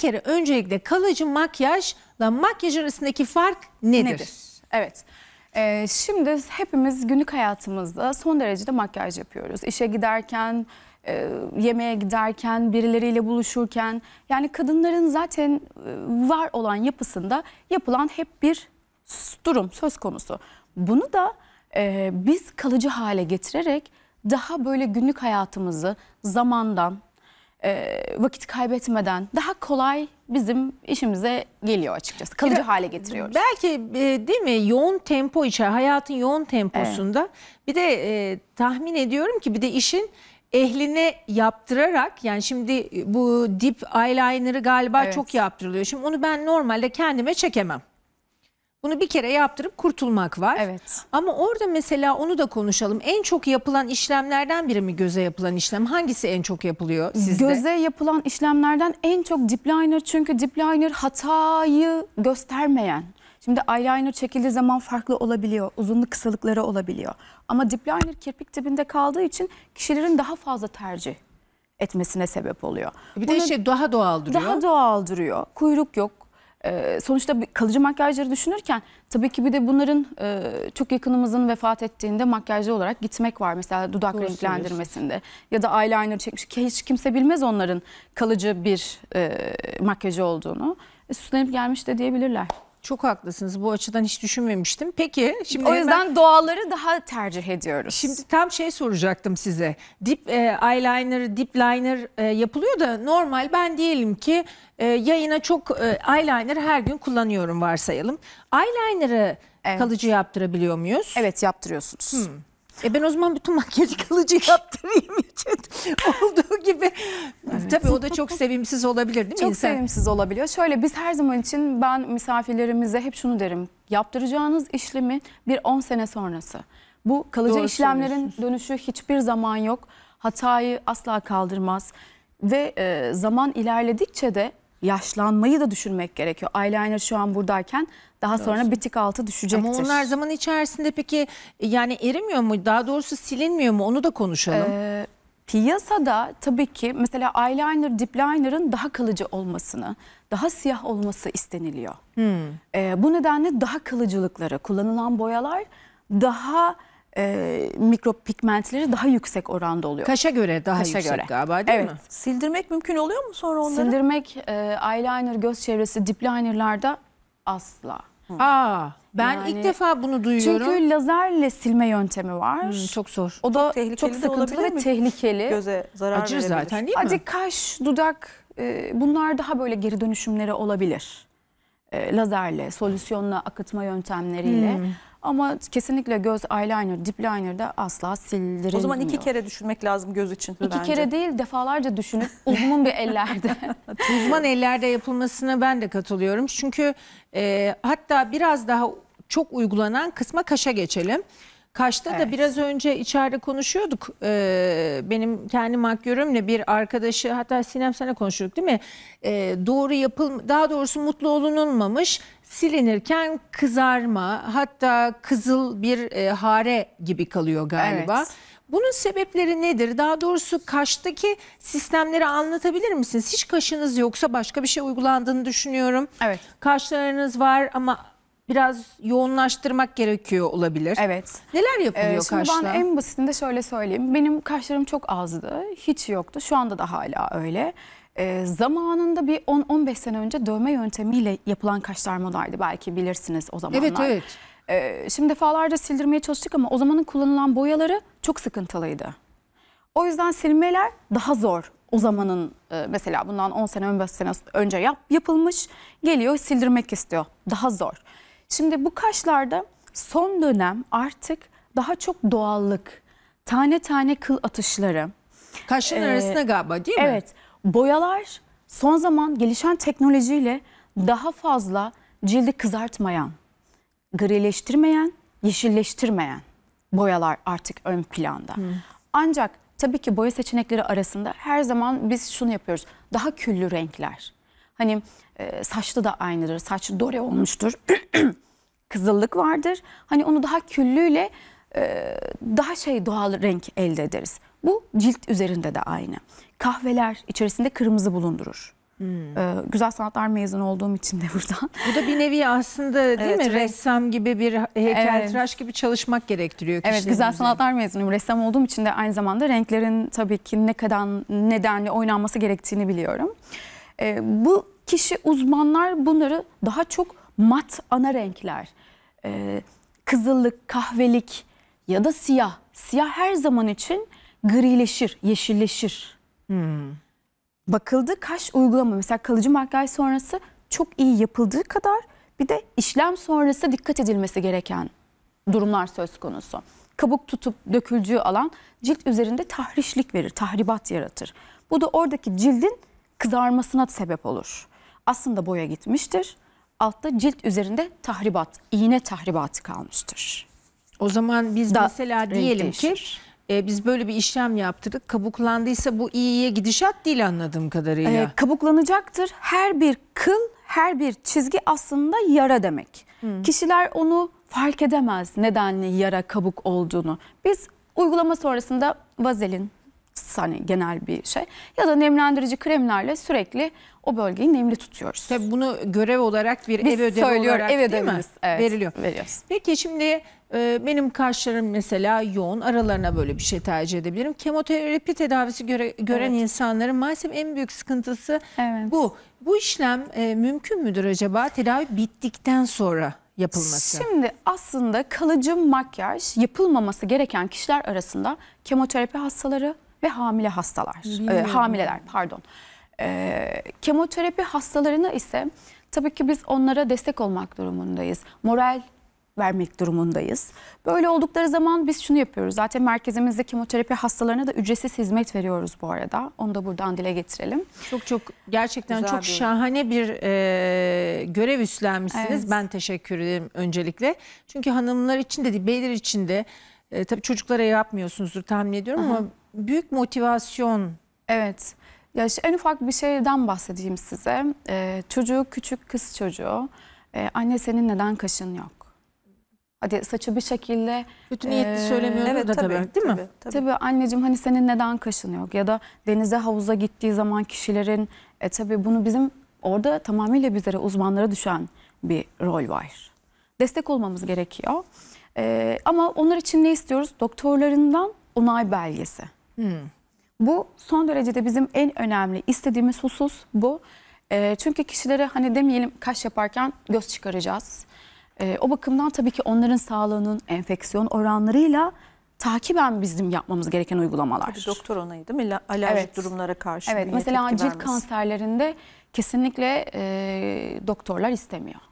kere öncelikle kalıcı makyajla makyaj arasındaki fark nedir? Nedir? Evet. Ee, şimdi hepimiz günlük hayatımızda son derecede makyaj yapıyoruz. İşe giderken, e, yemeğe giderken, birileriyle buluşurken. Yani kadınların zaten e, var olan yapısında yapılan hep bir durum söz konusu. Bunu da e, biz kalıcı hale getirerek daha böyle günlük hayatımızı zamandan, e, vakit kaybetmeden daha kolay bizim işimize geliyor açıkçası. Kalıcı hale getiriyoruz. Belki e, değil mi yoğun tempo içer hayatın yoğun temposunda evet. bir de e, tahmin ediyorum ki bir de işin ehline yaptırarak yani şimdi e, bu dip eyeliner'ı galiba evet. çok yaptırılıyor. Şimdi onu ben normalde kendime çekemem. Bunu bir kere yaptırıp kurtulmak var. Evet. Ama orada mesela onu da konuşalım. En çok yapılan işlemlerden biri mi göze yapılan işlem? Hangisi en çok yapılıyor sizde? Göze yapılan işlemlerden en çok dip liner çünkü dip liner hatayı göstermeyen. Şimdi eyeliner çekildiği zaman farklı olabiliyor. Uzunluk kısalıkları olabiliyor. Ama dip liner kirpik dibinde kaldığı için kişilerin daha fazla tercih etmesine sebep oluyor. E bir Bunu de şey daha doğal duruyor. Daha doğal duruyor. Kuyruk yok, e, sonuçta kalıcı makyajları düşünürken tabii ki bir de bunların e, çok yakınımızın vefat ettiğinde makyajlı olarak gitmek var. Mesela dudak Doğru renklendirmesinde ya da eyeliner çekmiş hiç kimse bilmez onların kalıcı bir e, makyajı olduğunu. E, süslenip gelmiş de diyebilirler. Çok haklısınız. Bu açıdan hiç düşünmemiştim. Peki şimdi o yüzden hemen, doğaları daha tercih ediyoruz. Şimdi tam şey soracaktım size. Dip e, eyeliner, dip liner e, yapılıyor da normal ben diyelim ki e, yayına çok e, eyeliner her gün kullanıyorum varsayalım. Eyeliner'ı evet. kalıcı yaptırabiliyor muyuz? Evet, yaptırıyorsunuz. Hmm. E ben o zaman bütün makyajı kalıcı yaptırayım için olduğu gibi. Evet. Tabii o da çok sevimsiz olabilir değil mi? Çok insan? sevimsiz olabiliyor. Şöyle biz her zaman için ben misafirlerimize hep şunu derim. Yaptıracağınız işlemi bir 10 sene sonrası. Bu kalıcı Doğru işlemlerin dönüşü hiçbir zaman yok. Hatayı asla kaldırmaz. Ve e, zaman ilerledikçe de yaşlanmayı da düşünmek gerekiyor. Eyeliner şu an buradayken daha doğrusu. sonra bir altı düşecektir. Ama onlar zaman içerisinde peki yani erimiyor mu? Daha doğrusu silinmiyor mu? Onu da konuşalım. Ee, piyasada tabii ki mesela eyeliner, dipliner'ın daha kalıcı olmasını, daha siyah olması isteniliyor. Hmm. Ee, bu nedenle daha kalıcılıkları, kullanılan boyalar daha e, mikrop pigmentleri daha yüksek oranda oluyor. Kaşa göre daha Kaşa yüksek göre. galiba değil evet. mi? Sildirmek mümkün oluyor mu sonra onları? Sildirmek e, eyeliner, göz çevresi, dip linerlarda asla. Hı. Aa, ben yani, ilk defa bunu duyuyorum. Çünkü lazerle silme yöntemi var. Hmm, çok zor. O da çok, çok sıkıntılı ve mi? tehlikeli. Göze zarar Acır verebilir. zaten değil mi? Acı kaş, dudak e, bunlar daha böyle geri dönüşümleri olabilir. E, lazerle, solüsyonla, akıtma yöntemleriyle. Hmm. Ama kesinlikle göz eyeliner, dip liner de asla sildirilmiyor. O zaman iki kere düşünmek lazım göz için. İki bence. kere değil defalarca düşünüp uzman bir ellerde. Uzman ellerde yapılmasına ben de katılıyorum. Çünkü e, hatta biraz daha çok uygulanan kısma kaşa geçelim. Kaş'ta evet. da biraz önce içeride konuşuyorduk. Ee, benim kendi makyörümle bir arkadaşı hatta Sinem sana konuşuyorduk değil mi? Ee, doğru yapıl daha doğrusu mutlu olunulmamış silinirken kızarma hatta kızıl bir e, hare gibi kalıyor galiba. Evet. Bunun sebepleri nedir? Daha doğrusu kaştaki sistemleri anlatabilir misiniz? Hiç kaşınız yoksa başka bir şey uygulandığını düşünüyorum. Evet. Kaşlarınız var ama biraz yoğunlaştırmak gerekiyor olabilir. Evet. Neler yapılıyor ee, şimdi kaşla? Ben en basitinde şöyle söyleyeyim. Benim kaşlarım çok azdı. Hiç yoktu. Şu anda da hala öyle. E, zamanında bir 10-15 sene önce dövme yöntemiyle yapılan kaş modaydı belki bilirsiniz o zamanlar. Evet evet. E, şimdi defalarca sildirmeye çalıştık ama o zamanın kullanılan boyaları çok sıkıntılıydı. O yüzden silmeler daha zor. O zamanın e, mesela bundan 10 sene 15 sene önce yap, yapılmış geliyor sildirmek istiyor. Daha zor. Şimdi bu kaşlarda son dönem artık daha çok doğallık, tane tane kıl atışları. Kaşın ee, arasında galiba değil mi? Evet. Boyalar son zaman gelişen teknolojiyle daha fazla cildi kızartmayan, grileştirmeyen, yeşilleştirmeyen boyalar artık ön planda. Hmm. Ancak tabii ki boya seçenekleri arasında her zaman biz şunu yapıyoruz. Daha küllü renkler. Hani e, saçta da aynıdır. Saç dore olmuştur. kızıllık vardır. Hani onu daha küllüyle e, daha şey doğal renk elde ederiz. Bu cilt üzerinde de aynı. Kahveler içerisinde kırmızı bulundurur. Hmm. Ee, güzel sanatlar mezunu olduğum için de buradan. Bu da bir nevi aslında değil evet, mi? Ressam gibi bir heykeltıraş evet. gibi çalışmak gerektiriyor. Evet güzel sanatlar mezunuyum. Ressam olduğum için de aynı zamanda renklerin tabii ki ne kadar nedenle oynanması gerektiğini biliyorum. Ee, bu kişi uzmanlar bunları daha çok mat ana renkler, e, kızıllık, kahvelik ya da siyah. Siyah her zaman için grileşir, yeşilleşir. Hmm. Bakıldı kaş uygulama mesela kalıcı makyaj sonrası çok iyi yapıldığı kadar bir de işlem sonrası dikkat edilmesi gereken durumlar söz konusu. Kabuk tutup dökülcüğü alan cilt üzerinde tahrişlik verir, tahribat yaratır. Bu da oradaki cildin kızarmasına sebep olur. Aslında boya gitmiştir altta cilt üzerinde tahribat, iğne tahribatı kalmıştır. O zaman biz da, mesela diyelim ki e, biz böyle bir işlem yaptırdık. Kabuklandıysa bu iyiye gidişat değil anladığım kadarıyla. E, kabuklanacaktır. Her bir kıl, her bir çizgi aslında yara demek. Hı. Hmm. Kişiler onu fark edemez nedenli yara kabuk olduğunu. Biz uygulama sonrasında vazelin, hani genel bir şey. Ya da nemlendirici kremlerle sürekli o bölgeyi nemli tutuyoruz. Tabii bunu görev olarak bir Biz ev ödevi söylüyor, olarak ev değil mi? Evet, veriliyor. Veriyoruz. Peki şimdi e, benim kaşlarım mesela yoğun aralarına böyle bir şey tercih edebilirim. Kemoterapi tedavisi göre, gören evet. insanların maalesef en büyük sıkıntısı evet. bu. Bu işlem e, mümkün müdür acaba tedavi bittikten sonra yapılması? Şimdi aslında kalıcı makyaj yapılmaması gereken kişiler arasında kemoterapi hastaları, ve hamile hastalar, e, hamileler pardon. E, kemoterapi hastalarını ise tabii ki biz onlara destek olmak durumundayız. Moral vermek durumundayız. Böyle oldukları zaman biz şunu yapıyoruz. Zaten merkezimizde kemoterapi hastalarına da ücretsiz hizmet veriyoruz bu arada. Onu da buradan dile getirelim. Çok çok gerçekten Güzel çok bir... şahane bir e, görev üstlenmişsiniz. Evet. Ben teşekkür ederim öncelikle. Çünkü hanımlar için de değil, beyler için de e, tabii çocuklara yapmıyorsunuzdur tahmin ediyorum Aha. ama büyük motivasyon. Evet. Ya işte en ufak bir şeyden bahsedeyim size. Ee, çocuğu küçük kız çocuğu. Ee, anne senin neden kaşın yok? Hadi saçı bir şekilde... Kötü niyetli e, ee, söylemiyorum evet, da tabii, tabii değil mi? Tabii, tabii. tabii anneciğim hani senin neden kaşın yok? Ya da denize havuza gittiği zaman kişilerin... E, tabii bunu bizim orada tamamıyla bizlere uzmanlara düşen bir rol var. Destek olmamız gerekiyor. E, ama onlar için ne istiyoruz? Doktorlarından onay belgesi. Hmm. Bu son derecede bizim en önemli istediğimiz husus bu. E, çünkü kişilere hani demeyelim kaş yaparken göz çıkaracağız. E, o bakımdan tabii ki onların sağlığının enfeksiyon oranlarıyla takiben bizim yapmamız gereken uygulamalar. Tabii doktor onayı değil mi? Alerjik evet. durumlara karşı. Evet mesela cilt vermesi. kanserlerinde kesinlikle e, doktorlar istemiyor.